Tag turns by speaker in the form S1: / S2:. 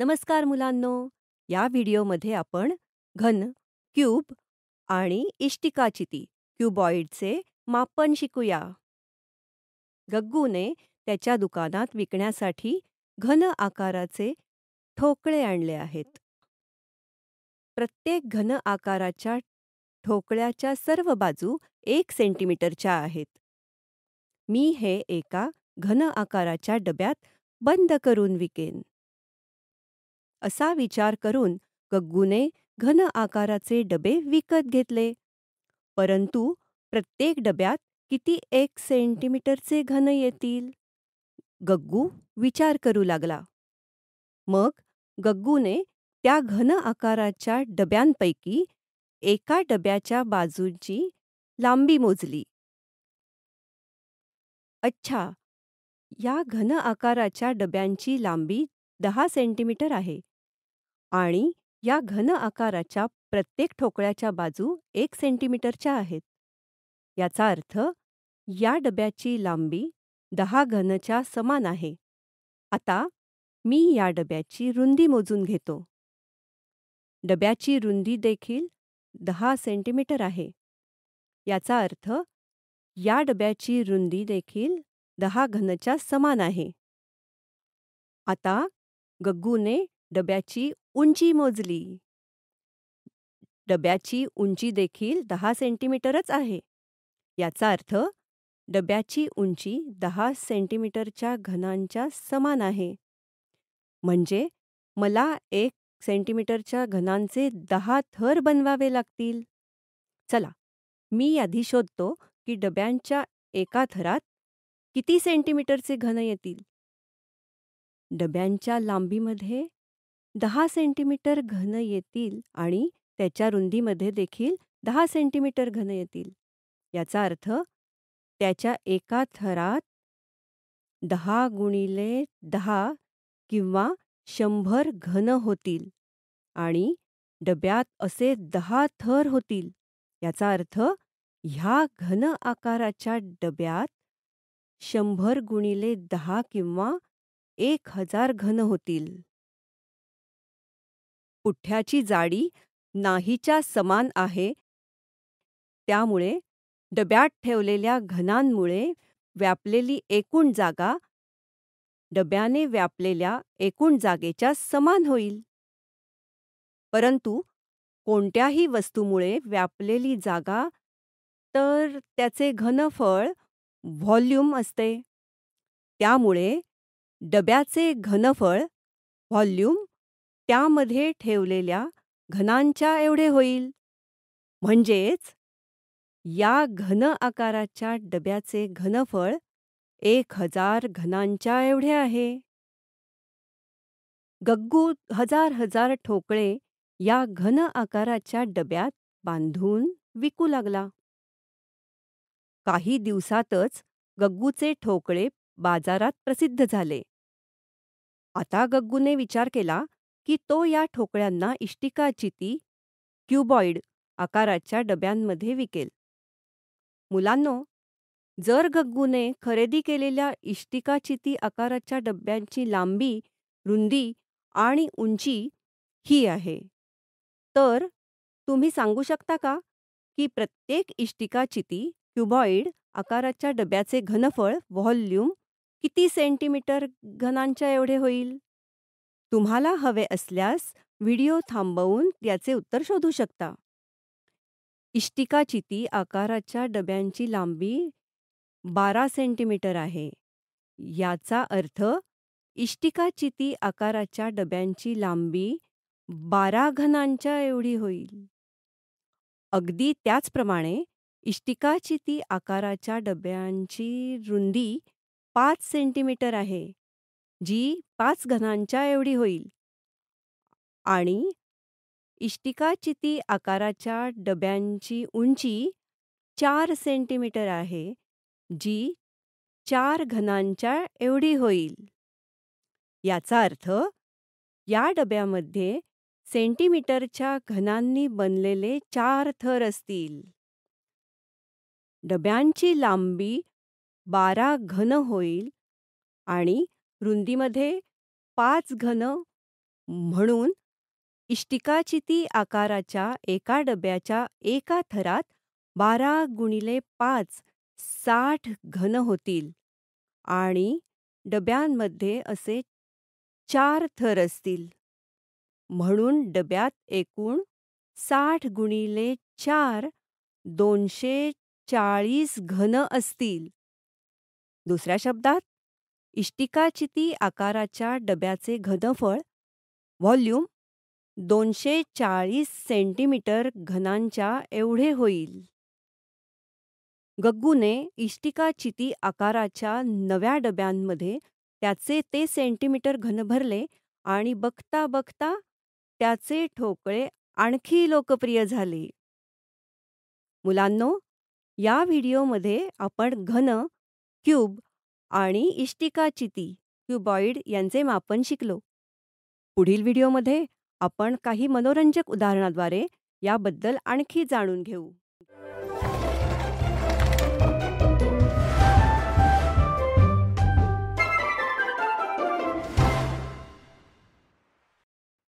S1: नमस्कार मुलांनो या व्हिडिओमध्ये आपण घन क्यूब आणि इष्टिकाचिती क्यूबॉइडचे मापन शिकूया गग्गूने त्याच्या दुकानात विकण्यासाठी घन आकाराचे ठोकळे आणले आहेत प्रत्येक घन आकाराच्या ठोकळ्याच्या सर्व बाजू एक सेंटीमीटरच्या आहेत मी हे एका घन आकाराच्या डब्यात बंद करून विकेन असा विचार करून गग्गूने घन आकाराचे डबे विकत घेतले परंतु प्रत्येक डब्यात किती एक सेंटीमीटरचे घन येतील गग्गू विचार करू लागला मग गग्गूने त्या घन आकाराच्या डब्यांपैकी एका डब्याच्या बाजूची लांबी मोजली अच्छा या घन आकाराच्या डब्यांची लांबी दहा सेंटीमीटर आहे आणि या घन आकाराच्या प्रत्येक ठोकळ्याच्या बाजू एक सेंटीमीटरच्या आहेत याचा अर्थ या डब्याची लांबी दहा घनच्या समान आहे आता मी या डब्याची रुंदी मोजून घेतो डब्याची रुंदी देखील दहा सेंटीमीटर आहे याचा अर्थ या डब्याची रुंदी देखील दहा घनच्या समान आहे आता गग्गूने डब्याची उंची मोजली डब्याची उंची देखील दहा सेंटीमीटरच आहे याचा अर्थ डब्याची उंची दहा सेंटीमीटरच्या घनांच्या समान आहे म्हणजे मला एक सेंटीमीटरच्या घनांचे दहा थर बनवावे लागतील चला मी आधी शोधतो की डब्यांच्या एका थरात किती सेंटीमीटरचे घन येतील डब्यांच्या लांबीमध्ये दहा सेंटीमीटर घन येतील आणि त्याच्या रुंदीमध्ये देखील दहा सेंटीमीटर घन येतील याचा अर्थ त्याच्या एका थरात दहा गुणिले दहा किंवा शंभर घन होतील आणि डब्यात असे दहा थर होतील याचा अर्थ ह्या घन आकाराच्या डब्यात शंभर गुणिले दहा किंवा एक हजार घन होतील पुठ्याची जाडी नाहीच्या समान आहे त्यामुळे डब्यात ठेवलेल्या घनांमुळे व्यापलेली एकूण जागा डब्याने व्यापलेल्या एकूण जागेच्या समान होईल परंतु कोणत्याही वस्तूमुळे व्यापलेली जागा तर त्याचे घनफळ व्हॉल्यूम असते त्यामुळे डब्याचे घनफळ व्हॉल्यूम त्यामध्ये ठेवलेल्या घनांच्या एवढे होईल म्हणजेच या घन आकाराच्या डब्याचे घनफळ एक हजार घनांच्या एवढे आहे गग्गू हजार हजार ठोकळे या घन आकाराच्या डब्यात बांधून विकू लागला काही दिवसातच गग्गूचे ठोकळे बाजारात प्रसिद्ध झाले आता गग्गूने विचार केला की तो या ठोकळ्यांना इष्टिकाचिती क्युबॉइड आकाराच्या डब्यांमध्ये विकेल मुलांनो जर गग्गूने खरेदी केलेल्या इष्टिकाचिती आकाराच्या डब्यांची लांबी रुंदी आणि उंची ही आहे तर तुम्ही सांगू शकता का की प्रत्येक इष्टिकाचिती क्युबॉइड आकाराच्या डब्याचे घनफळ व्हॉल्यूम किती सेंटीमीटर घनांच्या एवढे होईल तुम्हाला हवे असल्यास व्हिडिओ थांबवून त्याचे उत्तर शोधू शकता इष्टिका चिती आकाराच्या डब्यांची लांबी बारा सेंटीमीटर आहे याचा अर्थ इष्टिका चिती आकाराच्या डब्यांची लांबी बारा घनांच्या एवढी होईल अगदी त्याचप्रमाणे इष्टिका चिती आकाराच्या डब्यांची रुंदी पाच सेंटीमीटर आहे जी पाच घनांच्या एवढी होईल आणि इष्टिका चिती आकाराच्या डब्यांची उंची चार सेंटीमीटर आहे जी चार घनांच्या एवढी होईल याचा अर्थ या डब्यामध्ये सेंटीमीटरच्या घनांनी बनलेले चार थर असतील डब्यांची लांबी बारा घन होईल आणि रुंदीमध्ये पाच घन म्हणून इष्टिकाचिती आकाराच्या एका डब्याच्या एका थरात बारा गुणिले पाच साठ घन होतील आणि डब्यांमध्ये असे चार थर असतील म्हणून डब्यात एकूण साठ गुणिले चार दोनशे चाळीस घन असतील दुसऱ्या शब्दात इष्टिकाचिती आकाराच्या डब्याचे घनफळ व्हॉल्यूम दोनशे चाळीस सेंटीमीटर घनांच्या एवढे होईल गग्गूने इष्टिकाचिती आकाराच्या नव्या डब्यांमध्ये त्याचे ते सेंटीमीटर घन भरले आणि बघता बघता त्याचे ठोकळे आणखी लोकप्रिय झाले मुलांनो या व्हिडिओमध्ये आपण घन क्यूब आणि इष्टिका चिती क्युबॉइड यांचे मापन शिकलो पुढील व्हिडिओमध्ये आपण काही मनोरंजक उदाहरणाद्वारे याबद्दल आणखी जाणून घेऊ